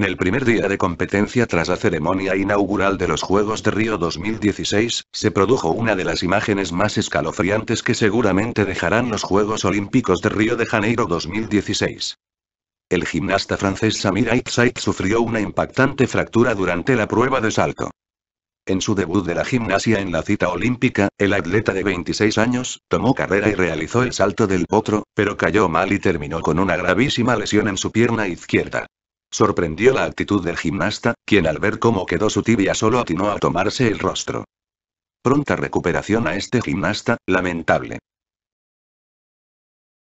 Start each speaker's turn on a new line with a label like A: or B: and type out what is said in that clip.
A: En el primer día de competencia tras la ceremonia inaugural de los Juegos de Río 2016, se produjo una de las imágenes más escalofriantes que seguramente dejarán los Juegos Olímpicos de Río de Janeiro 2016. El gimnasta francés Samir Aitzait sufrió una impactante fractura durante la prueba de salto. En su debut de la gimnasia en la cita olímpica, el atleta de 26 años, tomó carrera y realizó el salto del potro, pero cayó mal y terminó con una gravísima lesión en su pierna izquierda. Sorprendió la actitud del gimnasta, quien al ver cómo quedó su tibia solo atinó a tomarse el rostro. Pronta recuperación a este gimnasta, lamentable.